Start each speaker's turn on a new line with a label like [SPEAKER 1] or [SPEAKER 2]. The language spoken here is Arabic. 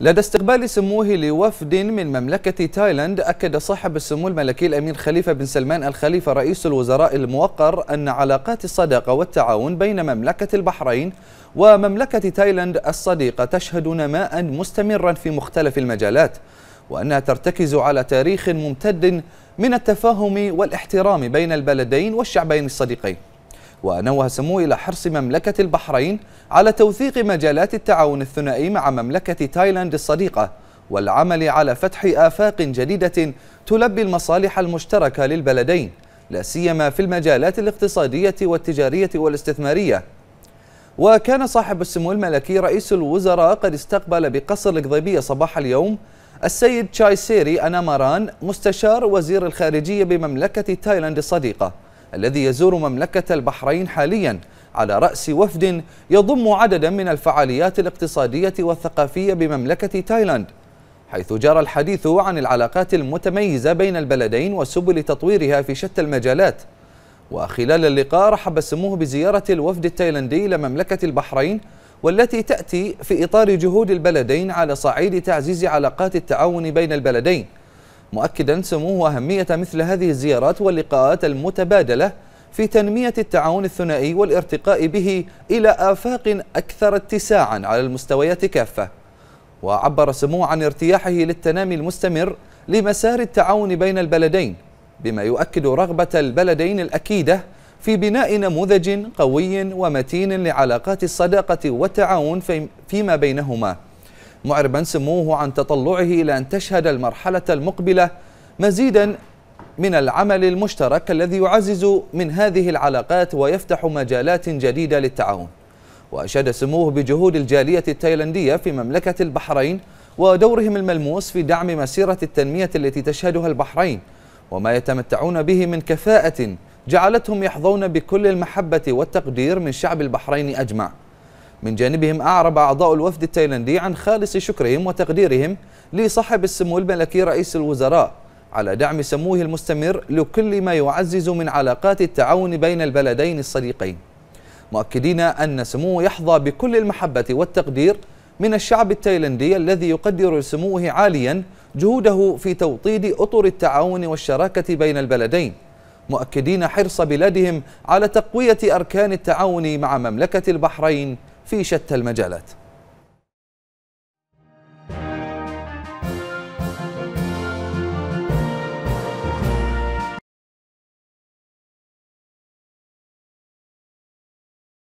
[SPEAKER 1] لدى استقبال سموه لوفد من مملكة تايلاند أكد صاحب السمو الملكي الأمير خليفة بن سلمان الخليفة رئيس الوزراء الموقر أن علاقات الصداقة والتعاون بين مملكة البحرين ومملكة تايلاند الصديقة تشهد نماء مستمرا في مختلف المجالات وأنها ترتكز على تاريخ ممتد من التفاهم والاحترام بين البلدين والشعبين الصديقين ونوه سمو إلى حرص مملكة البحرين على توثيق مجالات التعاون الثنائي مع مملكة تايلاند الصديقة والعمل على فتح آفاق جديدة تلبي المصالح المشتركة للبلدين لا سيما في المجالات الاقتصادية والتجارية والاستثمارية وكان صاحب السمو الملكي رئيس الوزراء قد استقبل بقصر القضيبية صباح اليوم السيد تشاي سيري أناماران مستشار وزير الخارجية بمملكة تايلاند الصديقة الذي يزور مملكة البحرين حاليا على رأس وفد يضم عددا من الفعاليات الاقتصادية والثقافية بمملكة تايلاند حيث جرى الحديث عن العلاقات المتميزة بين البلدين وسبل تطويرها في شتى المجالات وخلال اللقاء رحب سموه بزيارة الوفد التايلاندي لمملكة البحرين والتي تأتي في إطار جهود البلدين على صعيد تعزيز علاقات التعاون بين البلدين مؤكدا سموه أهمية مثل هذه الزيارات واللقاءات المتبادلة في تنمية التعاون الثنائي والارتقاء به إلى آفاق أكثر اتساعا على المستويات كافة وعبر سموه عن ارتياحه للتنامي المستمر لمسار التعاون بين البلدين بما يؤكد رغبة البلدين الأكيدة في بناء نموذج قوي ومتين لعلاقات الصداقة والتعاون فيما بينهما معربا سموه عن تطلعه إلى أن تشهد المرحلة المقبلة مزيدا من العمل المشترك الذي يعزز من هذه العلاقات ويفتح مجالات جديدة للتعاون وأشاد سموه بجهود الجالية التايلندية في مملكة البحرين ودورهم الملموس في دعم مسيرة التنمية التي تشهدها البحرين وما يتمتعون به من كفاءة جعلتهم يحظون بكل المحبة والتقدير من شعب البحرين أجمع من جانبهم أعرب أعضاء الوفد التايلاندي عن خالص شكرهم وتقديرهم لصاحب السمو الملكي رئيس الوزراء على دعم سموه المستمر لكل ما يعزز من علاقات التعاون بين البلدين الصديقين مؤكدين أن سموه يحظى بكل المحبة والتقدير من الشعب التايلاندي الذي يقدر لسموه عاليا جهوده في توطيد أطر التعاون والشراكة بين البلدين مؤكدين حرص بلادهم على تقوية أركان التعاون مع مملكة البحرين في شتى المجالات